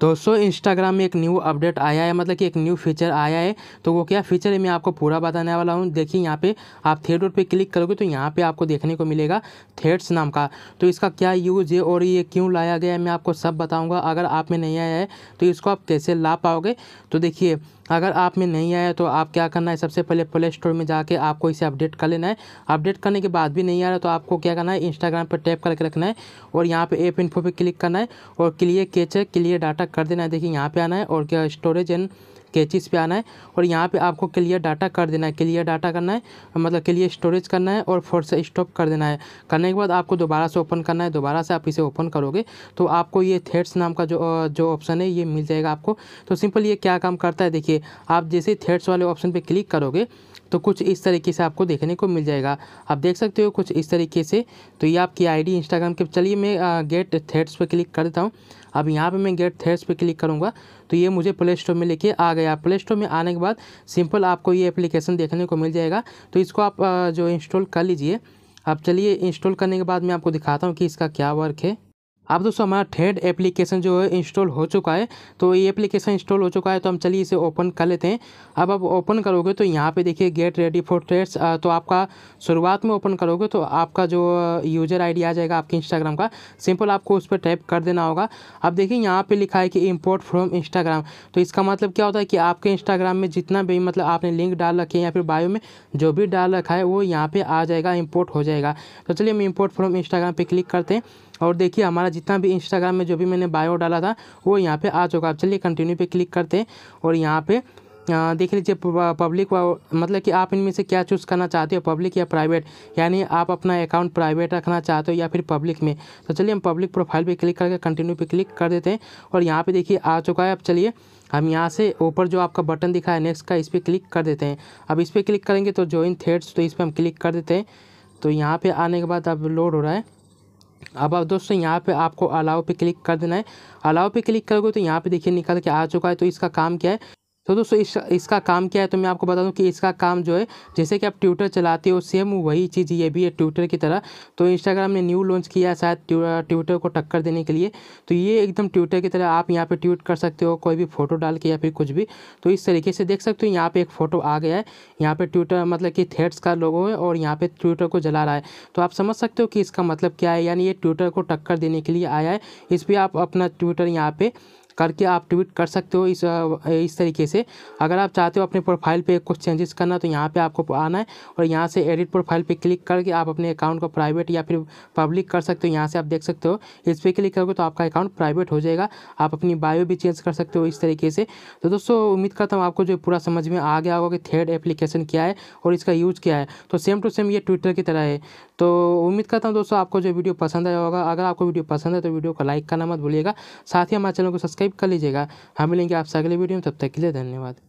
दोस्तों इंस्टाग्राम में एक न्यू अपडेट आया है मतलब कि एक न्यू फीचर आया है तो वो क्या फीचर है मैं आपको पूरा बताने वाला हूँ देखिए यहाँ पे आप थेड पे क्लिक करोगे तो यहाँ पे आपको देखने को मिलेगा थेड्स नाम का तो इसका क्या यूज़ है और ये क्यों लाया गया है मैं आपको सब बताऊँगा अगर आप में नहीं आया है तो इसको आप कैसे ला पाओगे तो देखिए अगर आप में नहीं आया तो आप क्या करना है सबसे पहले प्ले स्टोर में जाके आपको इसे अपडेट कर लेना है अपडेट करने के बाद भी नहीं आ रहा तो आपको क्या करना है इंस्टाग्राम पर टैप करके रखना है और यहाँ पे ऐप इन्फो पे क्लिक करना है और clear cache clear data select कर देना है देखिए यहाँ पे आना है और क्या स्टोरेज एंड कैचिस पे आना है और यहाँ पे आपको क्लियर डाटा कर देना है क्लियर डाटा करना है मतलब क्लियर स्टोरेज करना है और फोर से स्टॉप कर देना है करने के बाद आपको दोबारा से ओपन करना है दोबारा से आप इसे ओपन करोगे तो आपको ये थेड्स नाम का जो जो ऑप्शन है ये मिल जाएगा आपको तो सिंपल ये क्या काम करता है देखिए आप जैसे थेड्स वाले ऑप्शन पर क्लिक करोगे तो कुछ इस तरीके से आपको देखने को मिल जाएगा आप देख सकते हो कुछ इस तरीके से तो ये आपकी आईडी इंस्टाग्राम के चलिए मैं गेट थेट्स पर क्लिक कर देता हूँ अब यहाँ पे मैं गेट थेट्स पर क्लिक करूँगा तो ये मुझे प्ले स्टोर में लेके आ गया प्ले स्टोर में आने के बाद सिंपल आपको ये एप्लीकेशन देखने को मिल जाएगा तो इसको आप जो इंस्टॉल कर लीजिए अब चलिए इंस्टॉल करने के बाद मैं आपको दिखाता हूँ कि इसका क्या वर्क है अब दोस्तों हमारा थ्रेड एप्लीकेशन जो है इंस्टॉल हो चुका है तो ये एप्लीकेशन इंस्टॉल हो चुका है तो हम चलिए इसे ओपन कर लेते हैं अब आप ओपन करोगे तो यहाँ पे देखिए गेट रेडी फॉर थ्रेड्स तो आपका शुरुआत में ओपन करोगे तो आपका जो यूज़र आईडी आ जाएगा आपके इंस्टाग्राम का सिंपल आपको उस पर टाइप कर देना होगा अब देखिए यहाँ पर लिखा है कि इम्पोर्ट फ्रॉम इंस्टाग्राम तो इसका मतलब क्या होता है कि आपके इंस्टाग्राम में जितना भी मतलब आपने लिंक डाल रखे हैं या फिर बायो में जो भी डाल रखा है वो यहाँ पर आ जाएगा इम्पोर्ट हो जाएगा तो चलिए हम इम्पोर्ट फ्रॉम इंस्टाग्राम पर क्लिक करते हैं और देखिए हमारा जितना भी इंस्टाग्राम में जो भी मैंने बायो डाला था वो यहाँ पे आ चुका है चलिए कंटिन्यू पे क्लिक करते हैं और यहाँ पे देख लीजिए पब्लिक मतलब कि आप इनमें से क्या चूज़ करना चाहते हो पब्लिक या प्राइवेट यानी आप अपना अकाउंट प्राइवेट रखना चाहते हो या फिर पब्लिक में तो चलिए हम पब्लिक प्रोफाइल पर क्लिक करके कंटिन्यू पे क्लिक कर देते हैं और यहाँ पर देखिए आ चुका है अब चलिए हम यहाँ से ऊपर जो आपका बटन दिखा है नेक्स्ट का इस पर क्लिक कर देते हैं अब इस पर क्लिक करेंगे तो ज्वाइन थेड्स तो इस पर हम क्लिक कर देते हैं तो यहाँ पर आने के बाद अब लोड हो रहा है अब आप दोस्तों यहाँ पे आपको अलाव पे क्लिक कर देना है अलाव पे क्लिक करोगे तो यहाँ पे देखिए निकल के आ चुका है तो इसका काम क्या है तो दोस्तों इस इसका काम क्या है तो मैं आपको बता दूं कि इसका काम जो है जैसे कि आप ट्विटर चलाते हो सेम वही चीज़ ये भी है ट्विटर की तरह तो इंस्टाग्राम ने न्यू लॉन्च किया है शायद ट्विटर को टक्कर देने के लिए तो ये एकदम ट्विटर की तरह आप यहाँ पर ट्वीट कर सकते हो कोई भी फोटो डाल के या फिर कुछ भी तो इस तरीके से देख सकते हो यहाँ पर एक फ़ोटो आ गया है यहाँ पर ट्विटर मतलब कि थेट्स का लोगों है और यहाँ पर ट्विटर को जला रहा है तो आप समझ सकते हो कि इसका मतलब क्या है यानी ये ट्विटर को टक्कर देने के लिए आया है इस पर आप अपना ट्विटर यहाँ पर करके आप ट्वीट कर सकते हो इस इस तरीके से अगर आप चाहते हो अपने प्रोफाइल पे कुछ चेंजेस करना तो यहाँ पे आपको आना है और यहाँ से एडिट प्रोफाइल पे क्लिक करके आप अपने अकाउंट को प्राइवेट या फिर पब्लिक कर सकते हो यहाँ से आप देख सकते हो इस पर क्लिक करोगे तो आपका अकाउंट प्राइवेट हो जाएगा आप अपनी बायो भी चेंज कर सकते हो इस तरीके से तो दोस्तों उम्मीद करता हूँ आपको जो पूरा समझ में आ गया होगा कि थर्ड एप्लीकेशन क्या है और इसका यूज़ क्या है तो सेम टू सेम ये ट्विटर की तरह है तो उम्मीद करता हूँ दोस्तों आपको जो वीडियो पसंद आया होगा अगर आपको वीडियो पसंद है तो वीडियो को लाइक करना मत भूलिएगा साथ ही हमारे चैनल को सब्सक्राइब कर लीजिएगा हम मिलेंगे आपसे अगले वीडियो में तब तक के लिए धन्यवाद